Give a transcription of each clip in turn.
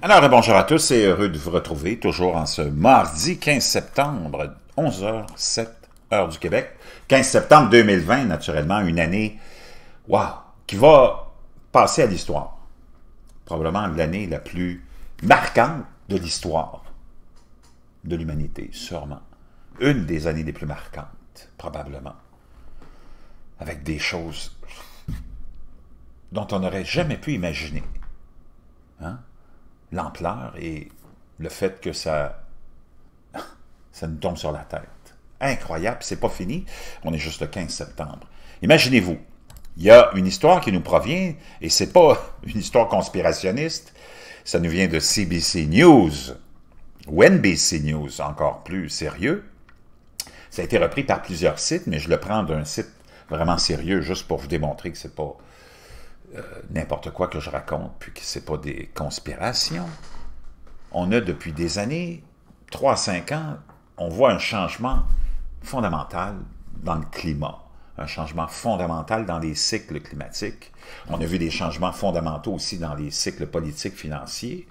Alors, bonjour à tous et heureux de vous retrouver toujours en ce mardi 15 septembre, 11h07, heure du Québec. 15 septembre 2020, naturellement, une année, waouh, qui va passer à l'histoire. Probablement l'année la plus marquante de l'histoire de l'humanité, sûrement. Une des années les plus marquantes, probablement. Avec des choses dont on n'aurait jamais pu imaginer. Hein? l'ampleur et le fait que ça, ça nous tombe sur la tête. Incroyable, c'est pas fini. On est juste le 15 septembre. Imaginez-vous, il y a une histoire qui nous provient, et c'est pas une histoire conspirationniste, ça nous vient de CBC News, ou NBC News, encore plus sérieux. Ça a été repris par plusieurs sites, mais je le prends d'un site vraiment sérieux, juste pour vous démontrer que c'est pas euh, n'importe quoi que je raconte, puis que ce n'est pas des conspirations. On a depuis des années, trois, cinq 5 ans, on voit un changement fondamental dans le climat, un changement fondamental dans les cycles climatiques. On a vu des changements fondamentaux aussi dans les cycles politiques, financiers,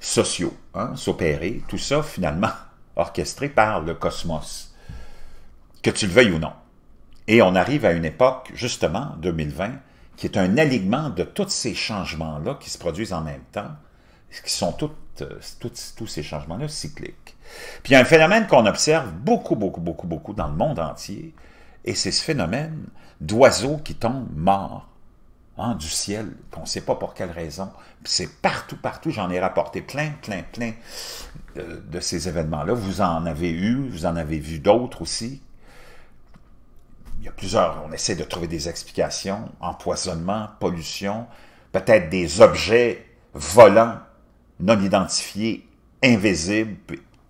sociaux, hein, s'opérer. Tout ça, finalement, orchestré par le cosmos, que tu le veuilles ou non. Et on arrive à une époque, justement, 2020, qui est un alignement de tous ces changements-là qui se produisent en même temps, qui sont euh, toutes, tous ces changements-là cycliques. Puis il y a un phénomène qu'on observe beaucoup, beaucoup, beaucoup, beaucoup dans le monde entier, et c'est ce phénomène d'oiseaux qui tombent morts hein, du ciel, qu'on ne sait pas pour quelle raison. C'est partout, partout, j'en ai rapporté plein, plein, plein euh, de ces événements-là. Vous en avez eu, vous en avez vu d'autres aussi, plusieurs, on essaie de trouver des explications, empoisonnement, pollution, peut-être des objets volants, non identifiés, invisibles,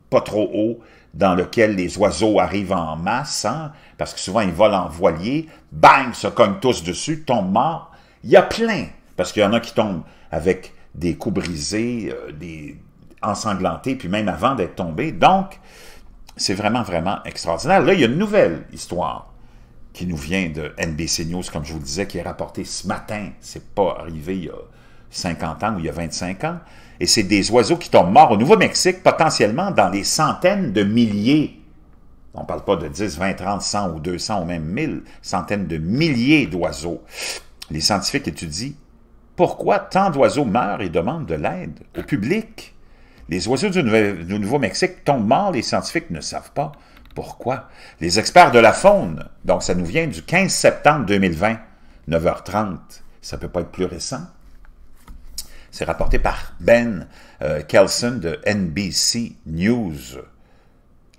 pas trop hauts, dans lequel les oiseaux arrivent en masse, hein, parce que souvent ils volent en voilier, bang, se cognent tous dessus, tombent morts. Il y a plein, parce qu'il y en a qui tombent avec des coups brisés, euh, des ensanglantés, puis même avant d'être tombés. Donc, c'est vraiment, vraiment extraordinaire. Là, il y a une nouvelle histoire qui nous vient de NBC News, comme je vous le disais, qui est rapporté ce matin. C'est pas arrivé il y a 50 ans ou il y a 25 ans. Et c'est des oiseaux qui tombent morts au Nouveau-Mexique, potentiellement dans les centaines de milliers. On ne parle pas de 10, 20, 30, 100 ou 200 ou même 1000, centaines de milliers d'oiseaux. Les scientifiques étudient pourquoi tant d'oiseaux meurent et demandent de l'aide au public. Les oiseaux du Nouveau-Mexique tombent morts, les scientifiques ne savent pas. Pourquoi? Les experts de la faune, donc ça nous vient du 15 septembre 2020, 9h30, ça ne peut pas être plus récent. C'est rapporté par Ben euh, Kelson de NBC News.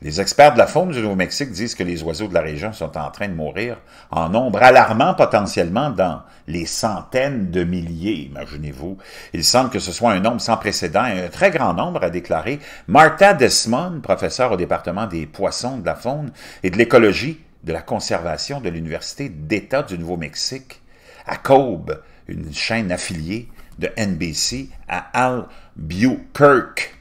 Les experts de la faune du Nouveau-Mexique disent que les oiseaux de la région sont en train de mourir en nombre alarmant potentiellement dans les centaines de milliers, imaginez-vous. Il semble que ce soit un nombre sans précédent et un très grand nombre, a déclaré Martha Desmond, professeure au département des poissons, de la faune et de l'écologie de la conservation de l'Université d'État du Nouveau-Mexique à Cobe, une chaîne affiliée de NBC à Albuquerque.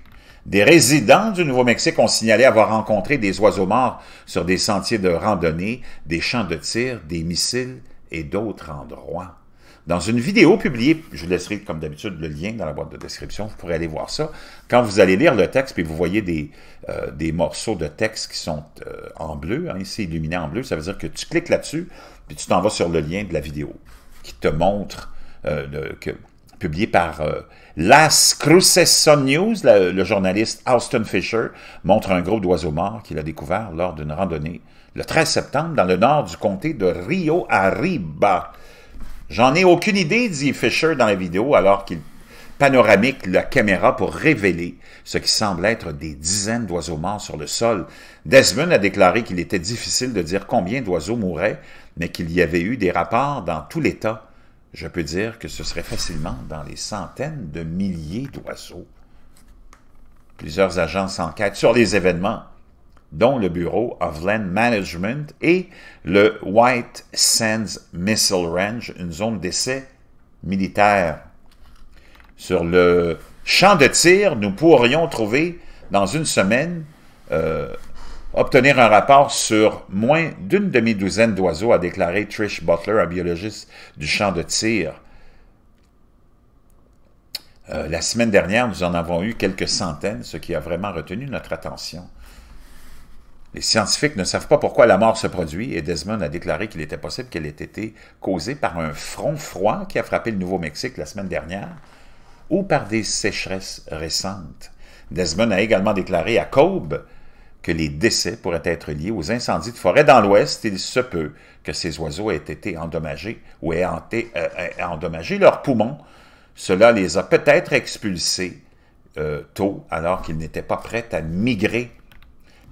Des résidents du Nouveau-Mexique ont signalé avoir rencontré des oiseaux morts sur des sentiers de randonnée, des champs de tir, des missiles et d'autres endroits. Dans une vidéo publiée, je laisserai comme d'habitude le lien dans la boîte de description, vous pourrez aller voir ça. Quand vous allez lire le texte, puis vous voyez des, euh, des morceaux de texte qui sont euh, en bleu, hein, ici illuminés en bleu, ça veut dire que tu cliques là-dessus, puis tu t'en vas sur le lien de la vidéo qui te montre euh, que, publié par euh, Las Cruces Sun News, le journaliste Austin Fisher, montre un groupe d'oiseaux morts qu'il a découvert lors d'une randonnée le 13 septembre dans le nord du comté de Rio Arriba. J'en ai aucune idée, dit Fisher dans la vidéo, alors qu'il panoramique la caméra pour révéler ce qui semble être des dizaines d'oiseaux morts sur le sol. Desmond a déclaré qu'il était difficile de dire combien d'oiseaux mouraient, mais qu'il y avait eu des rapports dans tout l'État je peux dire que ce serait facilement dans les centaines de milliers d'oiseaux. Plusieurs agences enquêtent sur les événements, dont le Bureau of Land Management et le White Sands Missile Range, une zone d'essai militaire. Sur le champ de tir, nous pourrions trouver dans une semaine euh, obtenir un rapport sur moins d'une demi-douzaine d'oiseaux, a déclaré Trish Butler, un biologiste du champ de tir. Euh, la semaine dernière, nous en avons eu quelques centaines, ce qui a vraiment retenu notre attention. Les scientifiques ne savent pas pourquoi la mort se produit et Desmond a déclaré qu'il était possible qu'elle ait été causée par un front froid qui a frappé le Nouveau-Mexique la semaine dernière ou par des sécheresses récentes. Desmond a également déclaré à Cobb que les décès pourraient être liés aux incendies de forêt dans l'Ouest, il se peut que ces oiseaux aient été endommagés ou aient euh, endommagé leurs poumons. Cela les a peut-être expulsés euh, tôt alors qu'ils n'étaient pas prêts à migrer.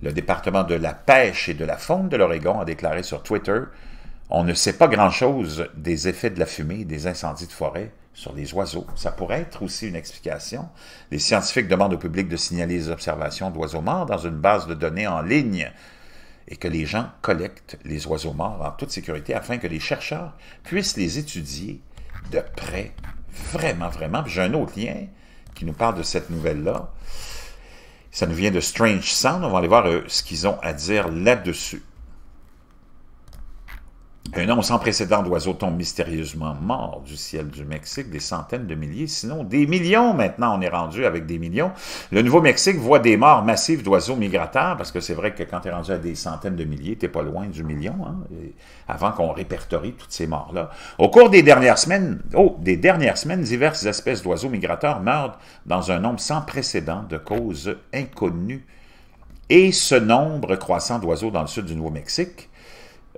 Le département de la pêche et de la faune de l'Oregon a déclaré sur Twitter On ne sait pas grand-chose des effets de la fumée et des incendies de forêt sur les oiseaux. Ça pourrait être aussi une explication. Les scientifiques demandent au public de signaler les observations d'oiseaux morts dans une base de données en ligne et que les gens collectent les oiseaux morts en toute sécurité afin que les chercheurs puissent les étudier de près. Vraiment, vraiment. J'ai un autre lien qui nous parle de cette nouvelle-là. Ça nous vient de Strange Sound. On va aller voir euh, ce qu'ils ont à dire là-dessus. Un nombre sans précédent d'oiseaux tombe mystérieusement morts du ciel du Mexique, des centaines de milliers, sinon des millions maintenant, on est rendu avec des millions. Le Nouveau-Mexique voit des morts massives d'oiseaux migrateurs, parce que c'est vrai que quand tu es rendu à des centaines de milliers, tu pas loin du million, hein, avant qu'on répertorie toutes ces morts-là. Au cours des dernières semaines, oh, des dernières semaines, diverses espèces d'oiseaux migrateurs meurent dans un nombre sans précédent de causes inconnues. Et ce nombre croissant d'oiseaux dans le sud du Nouveau-Mexique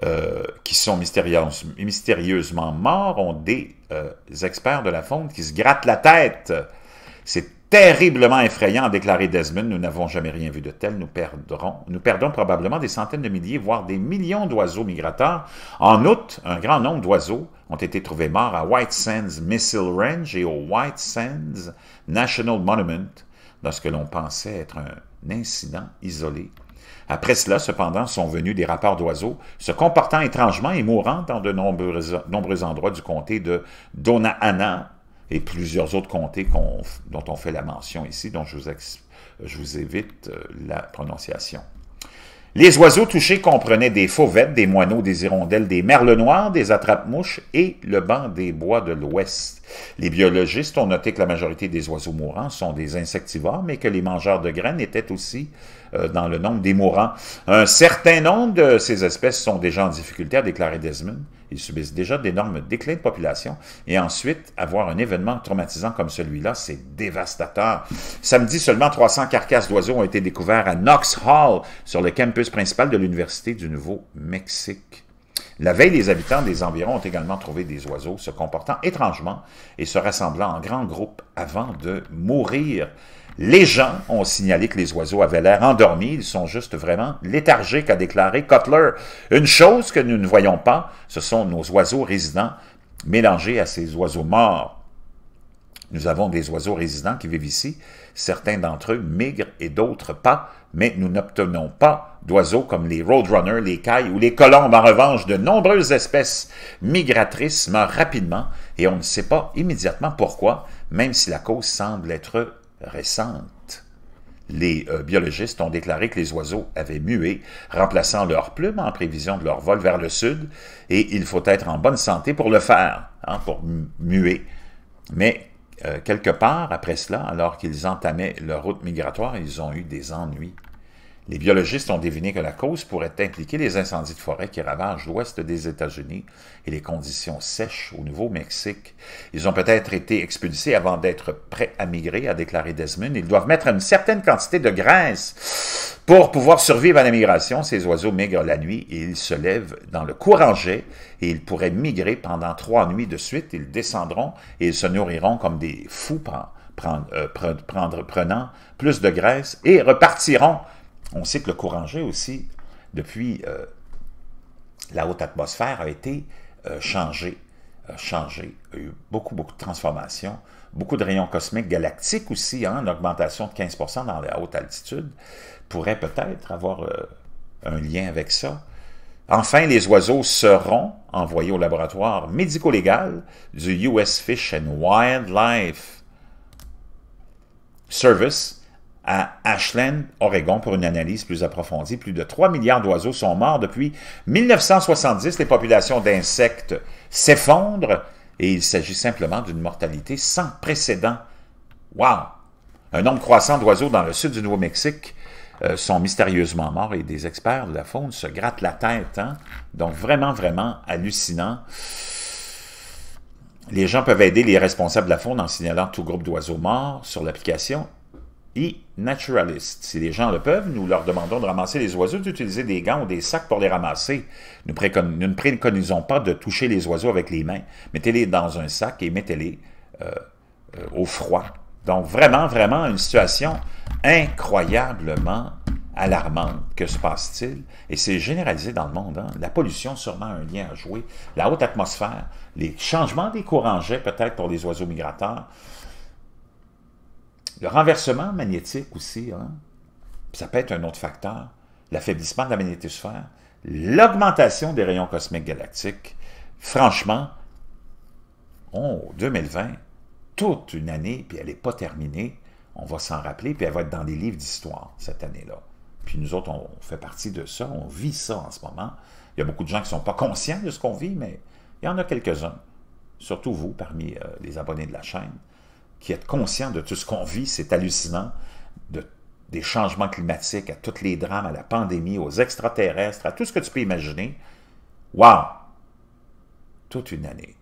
euh, qui sont mystérieusement morts ont des euh, experts de la fonte qui se grattent la tête. C'est terriblement effrayant, a déclaré Desmond. Nous n'avons jamais rien vu de tel. Nous perdrons, nous perdons probablement des centaines de milliers, voire des millions d'oiseaux migrateurs. En août, un grand nombre d'oiseaux ont été trouvés morts à White Sands Missile Range et au White Sands National Monument, dans ce que l'on pensait être un incident isolé après cela, cependant, sont venus des rapports d'oiseaux, se comportant étrangement et mourant dans de nombreux, endroits du comté de Donahanna et plusieurs autres comtés dont on fait la mention ici, dont je vous, je vous évite euh, la prononciation. Les oiseaux touchés comprenaient des fauvettes, des moineaux, des hirondelles, des merles noirs, des attrape-mouches et le banc des bois de l'Ouest. Les biologistes ont noté que la majorité des oiseaux mourants sont des insectivores, mais que les mangeurs de graines étaient aussi euh, dans le nombre des mourants. Un certain nombre de ces espèces sont déjà en difficulté, a déclaré Desmond. Ils subissent déjà d'énormes déclins de population. Et ensuite, avoir un événement traumatisant comme celui-là, c'est dévastateur. Samedi, seulement 300 carcasses d'oiseaux ont été découvertes à Knox Hall, sur le campus principal de l'Université du Nouveau-Mexique. La veille, les habitants des environs ont également trouvé des oiseaux se comportant étrangement et se rassemblant en grands groupes avant de mourir. Les gens ont signalé que les oiseaux avaient l'air endormis, ils sont juste vraiment léthargiques, a déclaré Cutler. Une chose que nous ne voyons pas, ce sont nos oiseaux résidents mélangés à ces oiseaux morts. Nous avons des oiseaux résidents qui vivent ici. Certains d'entre eux migrent et d'autres pas, mais nous n'obtenons pas d'oiseaux comme les roadrunners, les cailles ou les colombes. En revanche, de nombreuses espèces migratrices meurent rapidement et on ne sait pas immédiatement pourquoi, même si la cause semble être récente. Les euh, biologistes ont déclaré que les oiseaux avaient mué, remplaçant leurs plumes en prévision de leur vol vers le sud, et il faut être en bonne santé pour le faire, hein, pour muer. Mais euh, quelque part après cela, alors qu'ils entamaient leur route migratoire, ils ont eu des ennuis. Les biologistes ont deviné que la cause pourrait impliquer les incendies de forêt qui ravagent l'ouest des États-Unis et les conditions sèches au Nouveau-Mexique. Ils ont peut-être été expulsés avant d'être prêts à migrer, a déclaré Desmond. Ils doivent mettre une certaine quantité de graisse pour pouvoir survivre à la migration. Ces oiseaux migrent la nuit et ils se lèvent dans le courant jet et ils pourraient migrer pendant trois nuits de suite. Ils descendront et ils se nourriront comme des fous euh, prendre, prenant plus de graisse et repartiront on sait que le courant G aussi, depuis euh, la haute atmosphère, a été changé. Euh, changé. Euh, a eu beaucoup, beaucoup de transformations. Beaucoup de rayons cosmiques galactiques aussi, en hein. une augmentation de 15% dans la haute altitude, pourrait peut-être avoir un lien avec ça. Enfin, les oiseaux seront envoyés au laboratoire médico-légal du US Fish and Wildlife Service à Ashland, Oregon, pour une analyse plus approfondie. Plus de 3 milliards d'oiseaux sont morts depuis 1970. Les populations d'insectes s'effondrent et il s'agit simplement d'une mortalité sans précédent. Wow! Un nombre croissant d'oiseaux dans le sud du Nouveau-Mexique euh, sont mystérieusement morts et des experts de la faune se grattent la tête. Hein? Donc vraiment, vraiment hallucinant. Les gens peuvent aider les responsables de la faune en signalant tout groupe d'oiseaux morts sur l'application et naturalistes. Si les gens le peuvent, nous leur demandons de ramasser les oiseaux, d'utiliser des gants ou des sacs pour les ramasser. Nous, ne préconisons pas de toucher les oiseaux avec les mains. Mettez-les dans un sac et mettez-les euh, euh, au froid. Donc vraiment, vraiment, une situation incroyablement alarmante. Que se passe-t-il? Et c'est généralisé dans le monde. Hein. La pollution, sûrement, un lien à jouer. La haute atmosphère, les changements des courants jets, peut-être pour les oiseaux migrateurs. Le renversement magnétique aussi, hein. ça peut être un autre facteur, l'affaiblissement de la magnétosphère, l'augmentation des rayons cosmiques galactiques. Franchement, oh, 2020, toute une année, puis elle n'est pas terminée, on va s'en rappeler, puis elle va être dans des livres d'histoire cette année-là. Puis nous autres, on fait partie de ça, on vit ça en ce moment. Il y a beaucoup de gens qui ne sont pas conscients de ce qu'on vit, mais il y en a quelques-uns, surtout vous, parmi euh, les abonnés de la chaîne qui est conscient de tout ce qu'on vit, c'est hallucinant, des changements climatiques, à tous les drames, à la pandémie, aux extraterrestres, à tout ce que tu peux imaginer. Wow! Toute une année.